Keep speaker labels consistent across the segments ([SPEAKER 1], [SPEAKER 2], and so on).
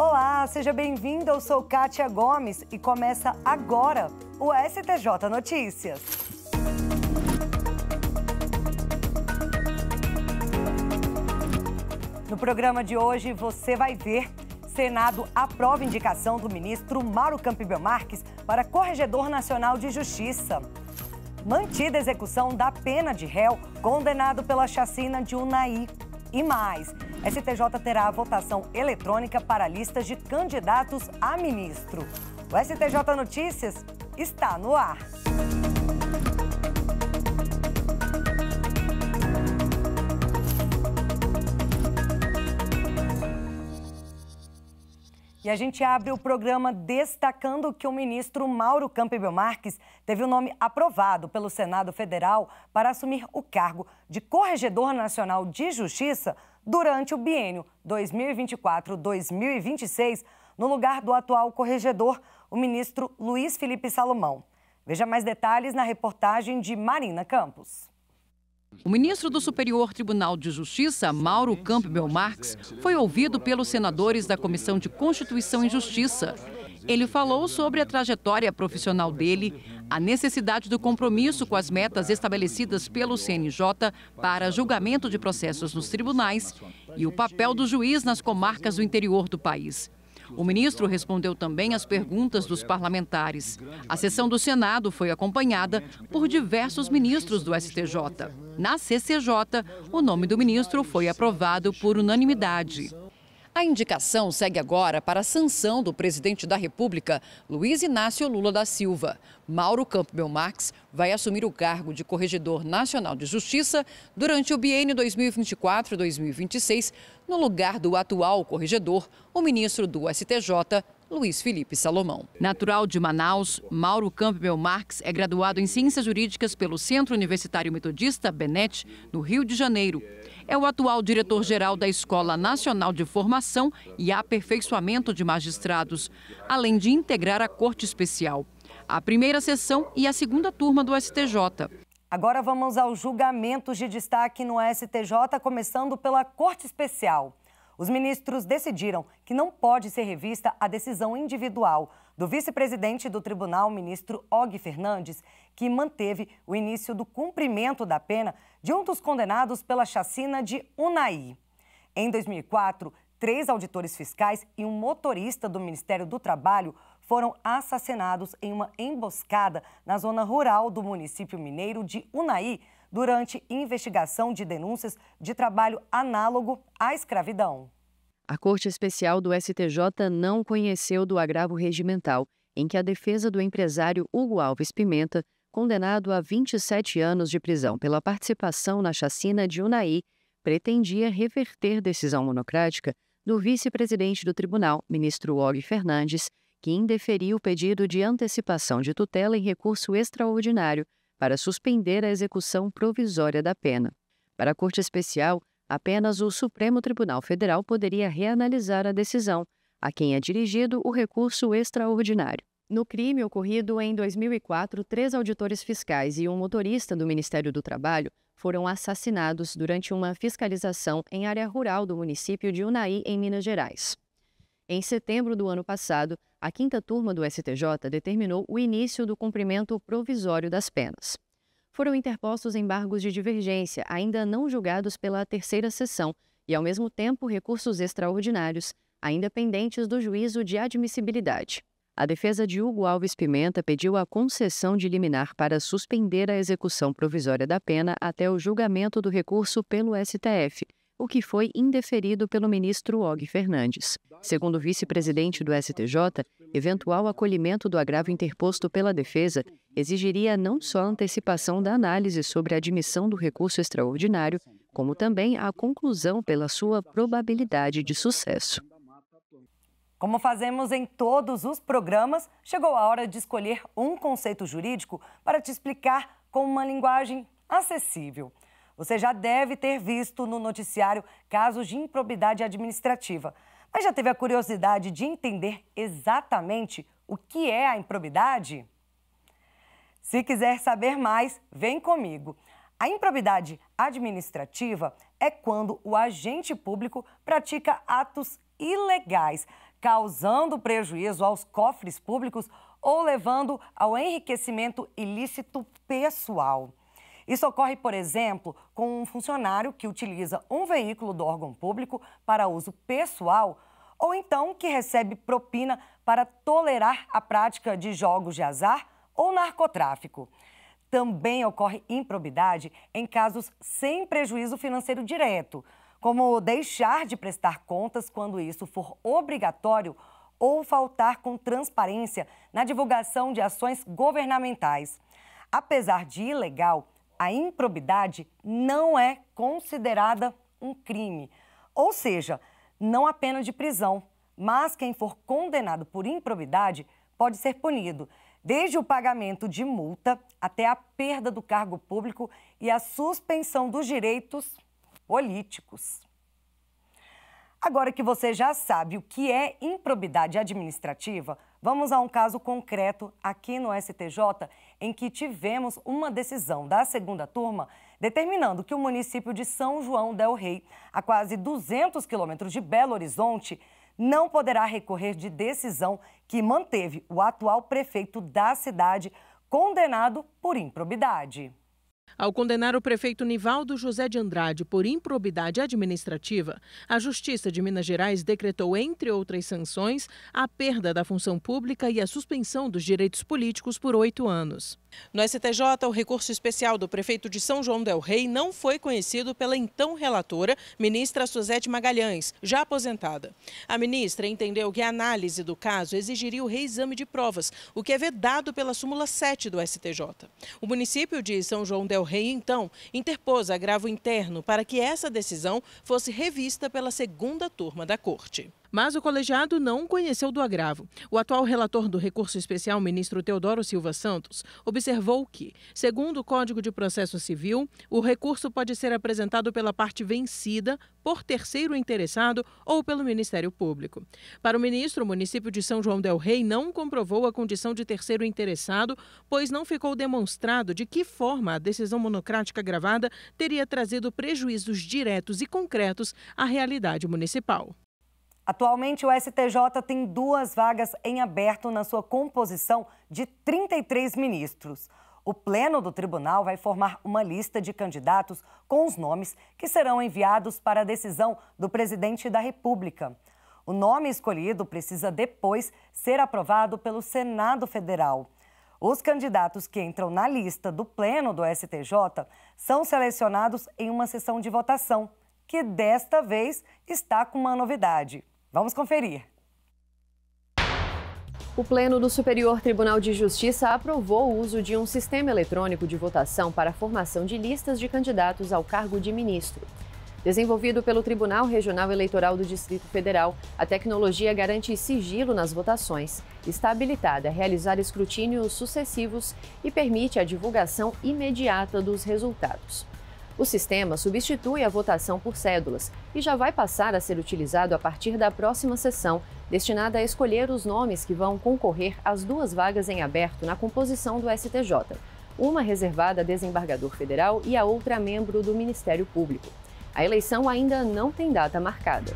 [SPEAKER 1] Olá, seja bem-vindo. Eu sou Kátia Gomes e começa agora o STJ Notícias. No programa de hoje você vai ver. Senado aprova indicação do ministro Mauro Campbell Marques para Corregedor Nacional de Justiça. Mantida a execução da pena de réu condenado pela chacina de Unai. E mais, STJ terá a votação eletrônica para listas de candidatos a ministro. O STJ Notícias está no ar. E a gente abre o programa destacando que o ministro Mauro Campbell Marques teve o nome aprovado pelo Senado Federal para assumir o cargo de Corregedor Nacional de Justiça durante o biênio 2024-2026, no lugar do atual corregedor, o ministro Luiz Felipe Salomão. Veja mais detalhes na reportagem de Marina Campos.
[SPEAKER 2] O ministro do Superior Tribunal de Justiça, Mauro Campbell Marx, foi ouvido pelos senadores da Comissão de Constituição e Justiça. Ele falou sobre a trajetória profissional dele, a necessidade do compromisso com as metas estabelecidas pelo CNJ para julgamento de processos nos tribunais e o papel do juiz nas comarcas do interior do país. O ministro respondeu também às perguntas dos parlamentares. A sessão do Senado foi acompanhada por diversos ministros do STJ. Na CCJ, o nome do ministro foi aprovado por unanimidade. A indicação segue agora para a sanção do presidente da República, Luiz Inácio Lula da Silva. Mauro Campbell Marx vai assumir o cargo de Corregedor Nacional de Justiça durante o biênio 2024-2026, no lugar do atual corregedor, o ministro do STJ, Luiz Felipe Salomão. Natural de Manaus, Mauro Campbell Marx é graduado em Ciências Jurídicas pelo Centro Universitário Metodista Benete, no Rio de Janeiro é o atual diretor-geral da Escola Nacional de Formação e Aperfeiçoamento de Magistrados, além de integrar a Corte Especial. A primeira sessão e a segunda turma do STJ. Agora vamos aos julgamentos de destaque
[SPEAKER 1] no STJ, começando pela Corte Especial. Os ministros decidiram que não pode ser revista a decisão individual do vice-presidente do tribunal, ministro Og Fernandes, que manteve o início do cumprimento da pena de um dos condenados pela chacina de Unai. Em 2004, três auditores fiscais e um motorista do Ministério do Trabalho foram assassinados em uma emboscada na zona rural do município mineiro de Unai durante investigação de denúncias de trabalho análogo à escravidão.
[SPEAKER 3] A Corte Especial do STJ não conheceu do agravo regimental, em que a defesa do empresário Hugo Alves Pimenta, condenado a 27 anos de prisão pela participação na chacina de Unai, pretendia reverter decisão monocrática do vice-presidente do tribunal, ministro Og Fernandes, que indeferiu o pedido de antecipação de tutela em recurso extraordinário para suspender a execução provisória da pena. Para a Corte Especial, Apenas o Supremo Tribunal Federal poderia reanalisar a decisão, a quem é dirigido o recurso extraordinário. No crime ocorrido em 2004, três auditores fiscais e um motorista do Ministério do Trabalho foram assassinados durante uma fiscalização em área rural do município de Unai, em Minas Gerais. Em setembro do ano passado, a quinta turma do STJ determinou o início do cumprimento provisório das penas foram interpostos embargos de divergência, ainda não julgados pela terceira sessão, e, ao mesmo tempo, recursos extraordinários, ainda pendentes do juízo de admissibilidade. A defesa de Hugo Alves Pimenta pediu a concessão de liminar para suspender a execução provisória da pena até o julgamento do recurso pelo STF, o que foi indeferido pelo ministro Og Fernandes. Segundo o vice-presidente do STJ, eventual acolhimento do agravo interposto pela defesa exigiria não só a antecipação da análise sobre a admissão do recurso extraordinário, como também a conclusão pela sua probabilidade de sucesso.
[SPEAKER 1] Como fazemos em todos os programas, chegou a hora de escolher um conceito jurídico para te explicar com uma linguagem acessível. Você já deve ter visto no noticiário casos de improbidade administrativa, mas já teve a curiosidade de entender exatamente o que é a improbidade? Se quiser saber mais, vem comigo. A improbidade administrativa é quando o agente público pratica atos ilegais, causando prejuízo aos cofres públicos ou levando ao enriquecimento ilícito pessoal. Isso ocorre, por exemplo, com um funcionário que utiliza um veículo do órgão público para uso pessoal ou então que recebe propina para tolerar a prática de jogos de azar ou narcotráfico. Também ocorre improbidade em casos sem prejuízo financeiro direto, como deixar de prestar contas quando isso for obrigatório ou faltar com transparência na divulgação de ações governamentais. Apesar de ilegal, a improbidade não é considerada um crime. Ou seja, não há pena de prisão, mas quem for condenado por improbidade pode ser punido, desde o pagamento de multa até a perda do cargo público e a suspensão dos direitos políticos. Agora que você já sabe o que é improbidade administrativa, vamos a um caso concreto aqui no STJ em que tivemos uma decisão da segunda turma determinando que o município de São João del Rei, a quase 200 quilômetros de Belo Horizonte, não poderá recorrer de decisão que manteve o atual prefeito da cidade
[SPEAKER 4] condenado por improbidade. Ao condenar o prefeito Nivaldo José de Andrade por improbidade administrativa, a Justiça de Minas Gerais decretou, entre outras sanções, a perda da função pública e a suspensão dos direitos políticos por oito anos. No STJ, o recurso especial do prefeito de São João Del Rei não foi conhecido pela então relatora, ministra Suzete Magalhães, já aposentada. A ministra entendeu que a análise do caso exigiria o reexame de provas, o que é vedado pela súmula 7 do STJ. O município de São João Del Del Rey, então, interpôs agravo interno para que essa decisão fosse revista pela segunda turma da corte. Mas o colegiado não conheceu do agravo. O atual relator do recurso especial, ministro Teodoro Silva Santos, observou que, segundo o Código de Processo Civil, o recurso pode ser apresentado pela parte vencida, por terceiro interessado ou pelo Ministério Público. Para o ministro, o município de São João del Rei não comprovou a condição de terceiro interessado, pois não ficou demonstrado de que forma a decisão monocrática gravada teria trazido prejuízos diretos e concretos à realidade municipal.
[SPEAKER 1] Atualmente, o STJ tem duas vagas em aberto na sua composição de 33 ministros. O Pleno do Tribunal vai formar uma lista de candidatos com os nomes que serão enviados para a decisão do presidente da República. O nome escolhido precisa depois ser aprovado pelo Senado Federal. Os candidatos que entram na lista do Pleno do STJ são selecionados em uma sessão de votação, que desta vez está com uma novidade. Vamos conferir.
[SPEAKER 3] O Pleno do Superior Tribunal de Justiça aprovou o uso de um sistema eletrônico de votação para a formação de listas de candidatos ao cargo de ministro. Desenvolvido pelo Tribunal Regional Eleitoral do Distrito Federal, a tecnologia garante sigilo nas votações, está habilitada a realizar escrutínios sucessivos e permite a divulgação imediata dos resultados. O sistema substitui a votação por cédulas e já vai passar a ser utilizado a partir da próxima sessão, destinada a escolher os nomes que vão concorrer às duas vagas em aberto na composição do STJ, uma reservada a desembargador federal e a outra a membro do Ministério Público. A eleição ainda não tem data marcada.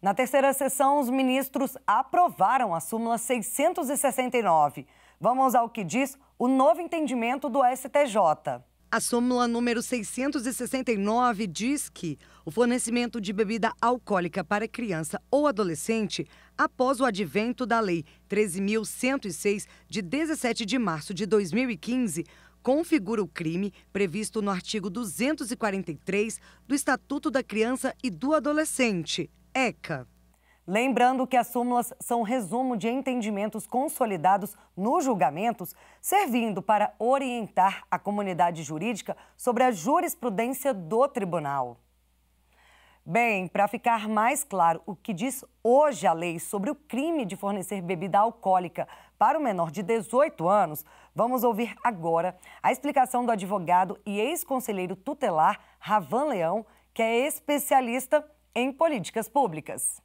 [SPEAKER 1] Na terceira sessão, os ministros aprovaram a súmula 669. Vamos ao que diz o novo entendimento do STJ. A súmula número 669 diz que o fornecimento de bebida alcoólica para criança ou adolescente após o advento da Lei 13.106, de 17 de março de 2015, configura o crime previsto no artigo 243 do Estatuto da Criança e do Adolescente, ECA. Lembrando que as súmulas são resumo de entendimentos consolidados nos julgamentos, servindo para orientar a comunidade jurídica sobre a jurisprudência do tribunal. Bem, para ficar mais claro o que diz hoje a lei sobre o crime de fornecer bebida alcoólica para o menor de 18 anos, vamos ouvir agora a explicação do advogado e ex-conselheiro tutelar Ravan Leão, que é especialista em políticas públicas.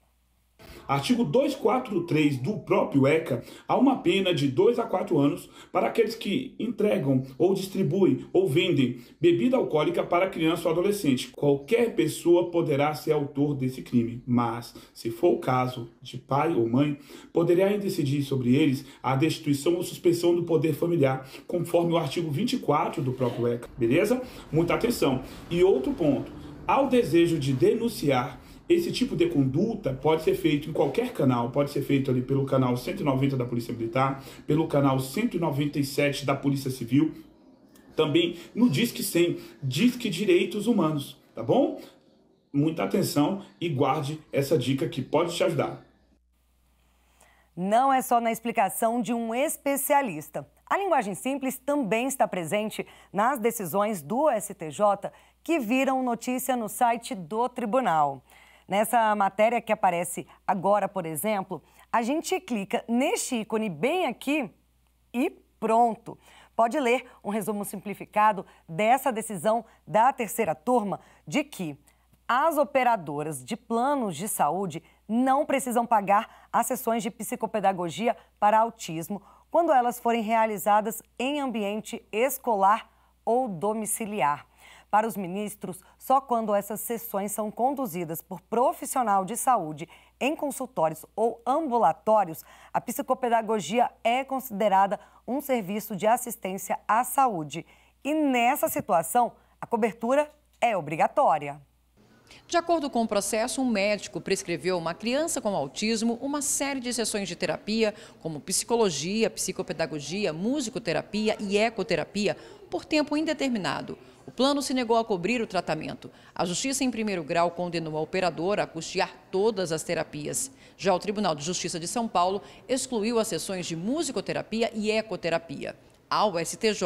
[SPEAKER 4] Artigo 243 do próprio ECA há uma pena de 2 a 4 anos para aqueles que entregam ou distribuem ou vendem bebida alcoólica para criança ou adolescente. Qualquer pessoa poderá ser autor desse crime, mas, se for o caso de pai ou mãe, poderá decidir sobre eles a destituição ou suspensão do poder familiar, conforme o artigo 24 do próprio ECA. Beleza? Muita atenção. E outro ponto: ao desejo de denunciar esse tipo de conduta pode ser feito em qualquer canal, pode ser feito ali pelo canal 190 da Polícia Militar, pelo canal 197 da Polícia Civil, também no Disque 100, Disque Direitos Humanos, tá bom? Muita atenção e guarde essa dica que pode te ajudar.
[SPEAKER 1] Não é só na explicação de um especialista. A linguagem simples também está presente nas decisões do STJ que viram notícia no site do tribunal. Nessa matéria que aparece agora, por exemplo, a gente clica neste ícone bem aqui e pronto. Pode ler um resumo simplificado dessa decisão da terceira turma de que as operadoras de planos de saúde não precisam pagar as sessões de psicopedagogia para autismo quando elas forem realizadas em ambiente escolar ou domiciliar para os ministros só quando essas sessões são conduzidas por profissional de saúde em consultórios ou ambulatórios, a psicopedagogia é considerada um serviço de assistência à saúde. E nessa situação, a cobertura é
[SPEAKER 2] obrigatória. De acordo com o processo, um médico prescreveu a uma criança com autismo uma série de sessões de terapia, como psicologia, psicopedagogia, musicoterapia e ecoterapia, por tempo indeterminado. O plano se negou a cobrir o tratamento. A justiça em primeiro grau condenou a operadora a custear todas as terapias. Já o Tribunal de Justiça de São Paulo excluiu as sessões de musicoterapia e ecoterapia. Ao STJ,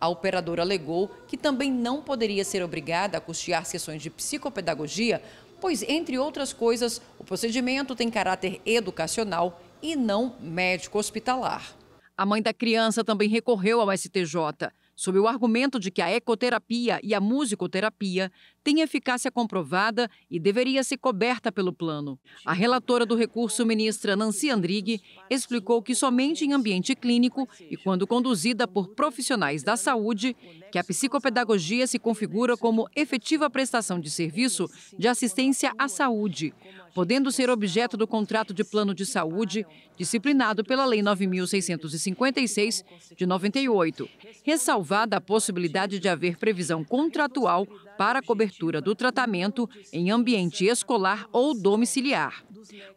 [SPEAKER 2] a operadora alegou que também não poderia ser obrigada a custear sessões de psicopedagogia, pois, entre outras coisas, o procedimento tem caráter educacional e não médico-hospitalar. A mãe da criança também recorreu ao STJ, sob o argumento de que a ecoterapia e a musicoterapia tem eficácia comprovada e deveria ser coberta pelo plano. A relatora do recurso, ministra Nancy Andrighi, explicou que somente em ambiente clínico e quando conduzida por profissionais da saúde, que a psicopedagogia se configura como efetiva prestação de serviço de assistência à saúde, podendo ser objeto do contrato de plano de saúde disciplinado pela Lei 9656 de 98, ressalvada a possibilidade de haver previsão contratual para cobertura cobertura do tratamento em ambiente escolar ou domiciliar.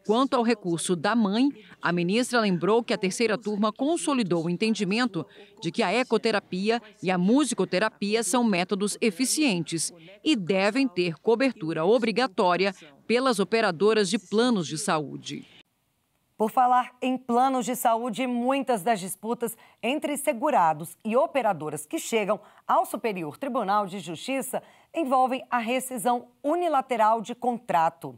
[SPEAKER 2] Quanto ao recurso da mãe, a ministra lembrou que a terceira turma consolidou o entendimento de que a ecoterapia e a musicoterapia são métodos eficientes e devem ter cobertura obrigatória pelas operadoras de planos de saúde.
[SPEAKER 1] Por falar em planos de saúde, muitas das disputas entre segurados e operadoras que chegam ao Superior Tribunal de Justiça envolvem a rescisão unilateral de contrato.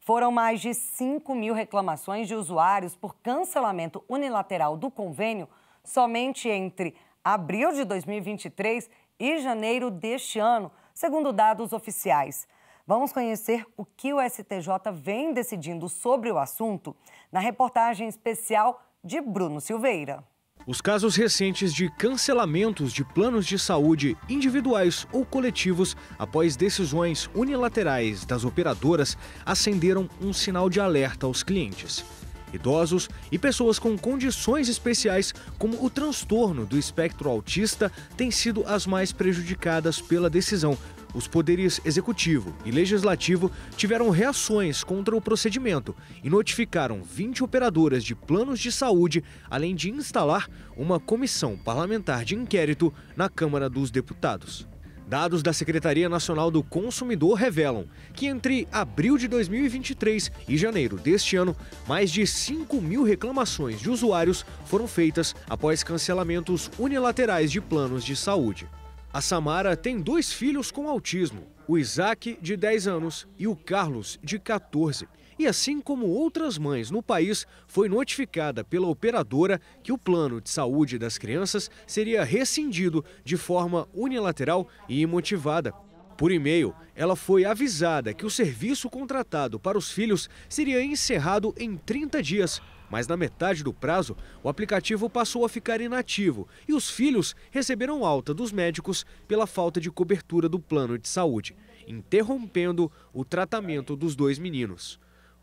[SPEAKER 1] Foram mais de 5 mil reclamações de usuários por cancelamento unilateral do convênio somente entre abril de 2023 e janeiro deste ano, segundo dados oficiais. Vamos conhecer o que o STJ vem decidindo sobre o assunto na reportagem especial de Bruno Silveira.
[SPEAKER 5] Os casos recentes de cancelamentos de planos de saúde individuais ou coletivos após decisões unilaterais das operadoras acenderam um sinal de alerta aos clientes. Idosos e pessoas com condições especiais, como o transtorno do espectro autista, têm sido as mais prejudicadas pela decisão, os poderes executivo e legislativo tiveram reações contra o procedimento e notificaram 20 operadoras de planos de saúde, além de instalar uma comissão parlamentar de inquérito na Câmara dos Deputados. Dados da Secretaria Nacional do Consumidor revelam que entre abril de 2023 e janeiro deste ano, mais de 5 mil reclamações de usuários foram feitas após cancelamentos unilaterais de planos de saúde. A Samara tem dois filhos com autismo, o Isaac, de 10 anos, e o Carlos, de 14. E assim como outras mães no país, foi notificada pela operadora que o plano de saúde das crianças seria rescindido de forma unilateral e imotivada. Por e-mail, ela foi avisada que o serviço contratado para os filhos seria encerrado em 30 dias, mas na metade do prazo, o aplicativo passou a ficar inativo e os filhos receberam alta dos médicos pela falta de cobertura do plano de saúde, interrompendo o tratamento dos dois meninos.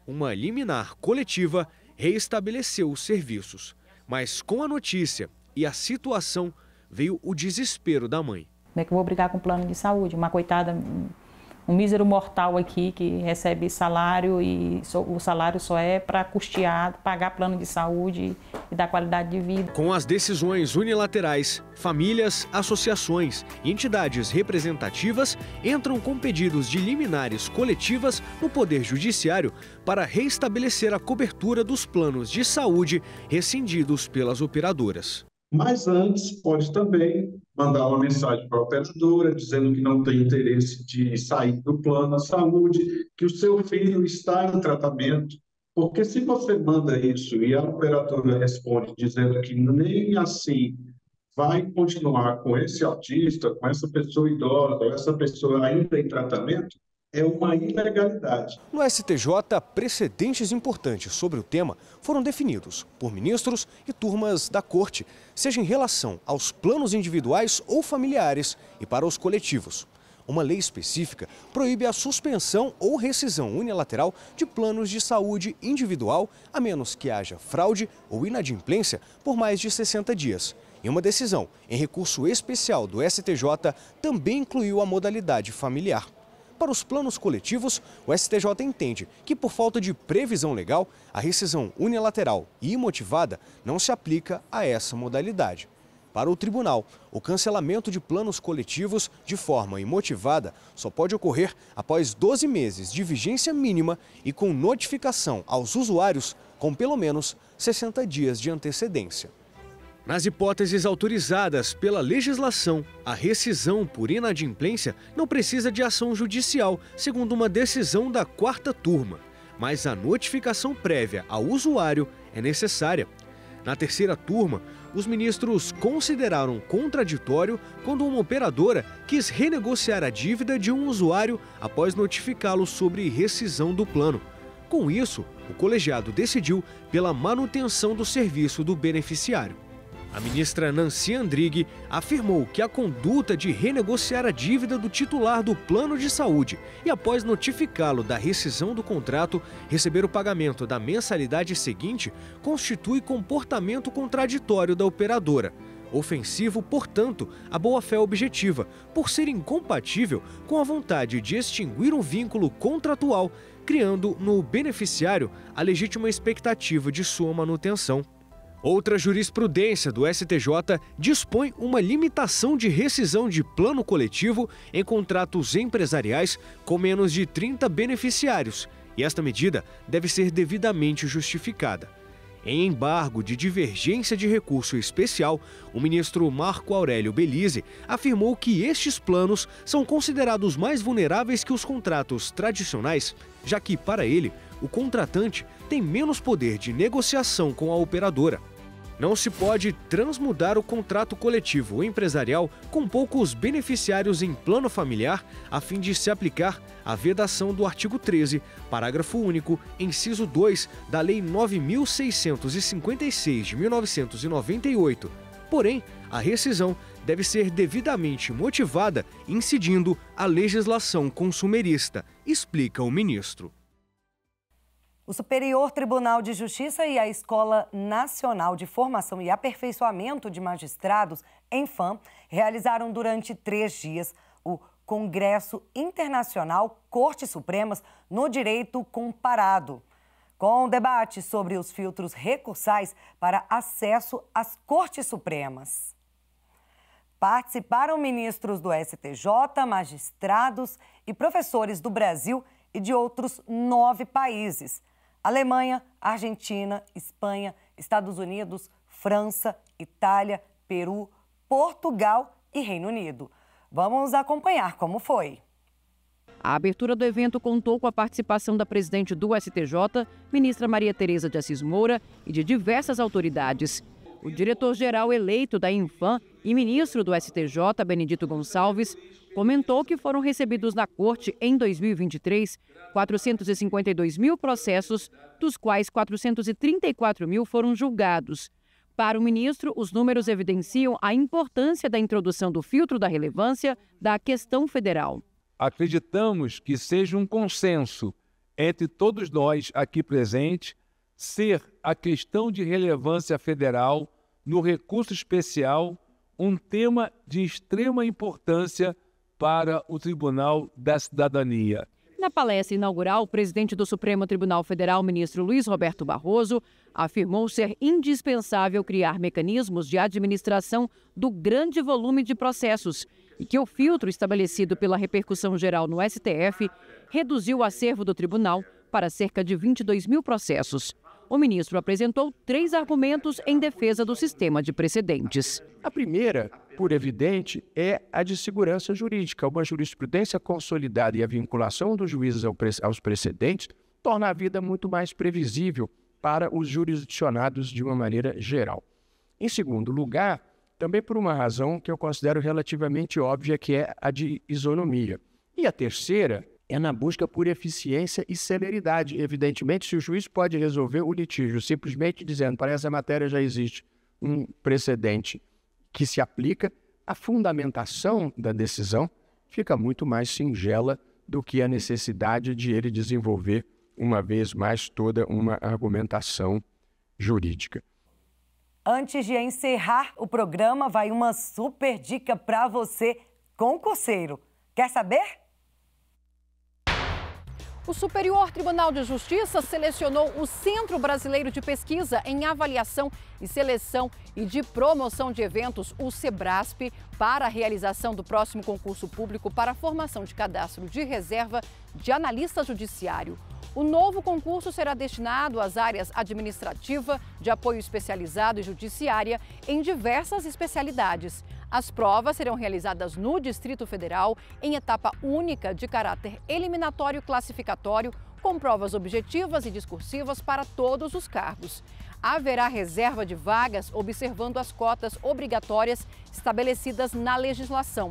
[SPEAKER 5] Uma liminar coletiva reestabeleceu os serviços. Mas com a notícia e a situação, veio o desespero da mãe.
[SPEAKER 4] Como é que eu vou brigar com o plano de saúde? Uma coitada um mísero mortal aqui que recebe salário e so, o salário só é para custear, pagar plano de saúde e dar qualidade de vida.
[SPEAKER 5] Com as decisões unilaterais, famílias, associações e entidades representativas entram com pedidos de liminares coletivas no Poder Judiciário para reestabelecer a cobertura dos planos de saúde rescindidos pelas operadoras.
[SPEAKER 4] Mas antes, pode também mandar uma mensagem para a operadora dizendo que não tem interesse de sair
[SPEAKER 5] do plano de saúde, que o seu filho está em tratamento. Porque se você manda isso e a operadora responde dizendo que nem assim vai continuar com esse autista, com essa pessoa idosa, ou essa pessoa ainda em tratamento, é uma ilegalidade. No STJ, precedentes importantes sobre o tema foram definidos por ministros e turmas da corte, seja em relação aos planos individuais ou familiares e para os coletivos. Uma lei específica proíbe a suspensão ou rescisão unilateral de planos de saúde individual, a menos que haja fraude ou inadimplência por mais de 60 dias. E uma decisão em recurso especial do STJ também incluiu a modalidade familiar. Para os planos coletivos, o STJ entende que, por falta de previsão legal, a rescisão unilateral e imotivada não se aplica a essa modalidade. Para o tribunal, o cancelamento de planos coletivos de forma imotivada só pode ocorrer após 12 meses de vigência mínima e com notificação aos usuários com pelo menos 60 dias de antecedência. Nas hipóteses autorizadas pela legislação, a rescisão por inadimplência não precisa de ação judicial, segundo uma decisão da quarta turma, mas a notificação prévia ao usuário é necessária. Na terceira turma, os ministros consideraram contraditório quando uma operadora quis renegociar a dívida de um usuário após notificá-lo sobre rescisão do plano. Com isso, o colegiado decidiu pela manutenção do serviço do beneficiário. A ministra Nancy Andrighi afirmou que a conduta de renegociar a dívida do titular do plano de saúde e, após notificá-lo da rescisão do contrato, receber o pagamento da mensalidade seguinte constitui comportamento contraditório da operadora. Ofensivo, portanto, à boa-fé objetiva, por ser incompatível com a vontade de extinguir um vínculo contratual, criando no beneficiário a legítima expectativa de sua manutenção. Outra jurisprudência do STJ dispõe uma limitação de rescisão de plano coletivo em contratos empresariais com menos de 30 beneficiários, e esta medida deve ser devidamente justificada. Em embargo de divergência de recurso especial, o ministro Marco Aurélio Belize afirmou que estes planos são considerados mais vulneráveis que os contratos tradicionais, já que, para ele, o contratante tem menos poder de negociação com a operadora. Não se pode transmudar o contrato coletivo empresarial com poucos beneficiários em plano familiar, a fim de se aplicar a vedação do artigo 13, parágrafo único, inciso 2 da Lei 9656 de 1998. Porém, a rescisão deve ser devidamente motivada, incidindo a legislação consumerista, explica o ministro.
[SPEAKER 1] O Superior Tribunal de Justiça e a Escola Nacional de Formação e Aperfeiçoamento de Magistrados, ENFAM, realizaram durante três dias o Congresso Internacional Cortes Supremas no Direito Comparado, com um debate sobre os filtros recursais para acesso às Cortes Supremas. Participaram ministros do STJ, magistrados e professores do Brasil e de outros nove países Alemanha, Argentina, Espanha, Estados Unidos, França, Itália, Peru, Portugal e Reino Unido. Vamos acompanhar como foi.
[SPEAKER 2] A abertura do evento contou com a participação da presidente do STJ, ministra Maria Tereza de Assis Moura, e de diversas autoridades o diretor-geral eleito da Infam e ministro do STJ, Benedito Gonçalves, comentou que foram recebidos na Corte, em 2023, 452 mil processos, dos quais 434 mil foram julgados. Para o ministro, os números evidenciam a importância da introdução do filtro da relevância da questão federal.
[SPEAKER 5] Acreditamos que seja um consenso entre todos nós aqui presentes ser a questão de relevância federal no recurso especial um tema de extrema importância para o Tribunal da Cidadania.
[SPEAKER 2] Na palestra inaugural, o presidente do Supremo Tribunal Federal, ministro Luiz Roberto Barroso, afirmou ser indispensável criar mecanismos de administração do grande volume de processos e que o filtro estabelecido pela repercussão geral no STF reduziu o acervo do tribunal para cerca de 22 mil processos o ministro apresentou três argumentos em defesa do sistema de precedentes. A primeira,
[SPEAKER 5] por evidente, é a de segurança jurídica. Uma jurisprudência consolidada e a vinculação dos juízes aos precedentes torna a vida muito mais previsível para os jurisdicionados de uma maneira geral. Em segundo lugar, também por uma razão que eu considero relativamente óbvia, que é a de isonomia. E a terceira é na busca por eficiência e celeridade. Evidentemente, se o juiz pode resolver o litígio simplesmente dizendo para essa matéria já existe um precedente que se aplica, a fundamentação da decisão fica muito mais singela do que a necessidade de ele desenvolver, uma vez mais, toda uma argumentação jurídica.
[SPEAKER 1] Antes de encerrar o programa, vai uma super dica para você, concurseiro. Quer saber?
[SPEAKER 2] O Superior Tribunal de Justiça selecionou o Centro Brasileiro de Pesquisa em Avaliação e Seleção e de Promoção de Eventos, o SEBRASP, para a realização do próximo concurso público para a formação de cadastro de reserva de analista judiciário. O novo concurso será destinado às áreas administrativa, de apoio especializado e judiciária, em diversas especialidades. As provas serão realizadas no Distrito Federal, em etapa única de caráter eliminatório classificatório, com provas objetivas e discursivas para todos os cargos. Haverá reserva de vagas observando as cotas obrigatórias estabelecidas na legislação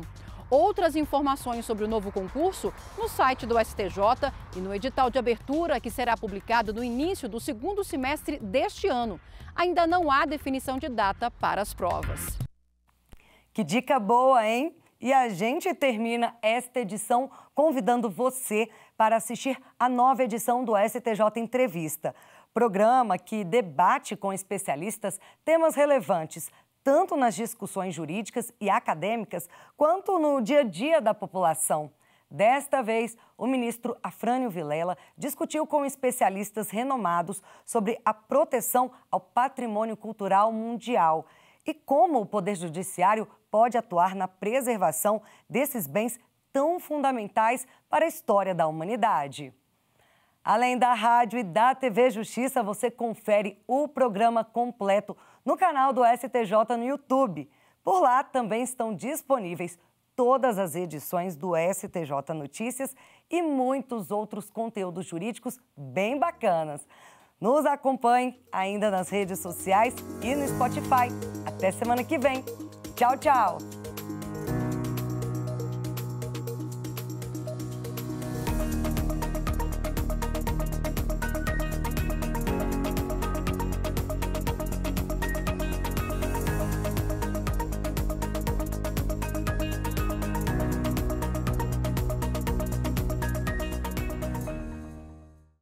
[SPEAKER 2] outras informações sobre o novo concurso no site do STJ e no edital de abertura que será publicado no início do segundo semestre deste ano. Ainda não há definição de data para as provas.
[SPEAKER 1] Que dica boa, hein? E a gente termina esta edição convidando você para assistir a nova edição do STJ Entrevista programa que debate com especialistas temas relevantes tanto nas discussões jurídicas e acadêmicas quanto no dia a dia da população. Desta vez, o ministro Afrânio Vilela discutiu com especialistas renomados sobre a proteção ao patrimônio cultural mundial e como o Poder Judiciário pode atuar na preservação desses bens tão fundamentais para a história da humanidade. Além da rádio e da TV Justiça, você confere o programa completo no canal do STJ no YouTube. Por lá também estão disponíveis todas as edições do STJ Notícias e muitos outros conteúdos jurídicos bem bacanas. Nos acompanhe ainda nas redes sociais e no Spotify. Até semana que vem. Tchau, tchau!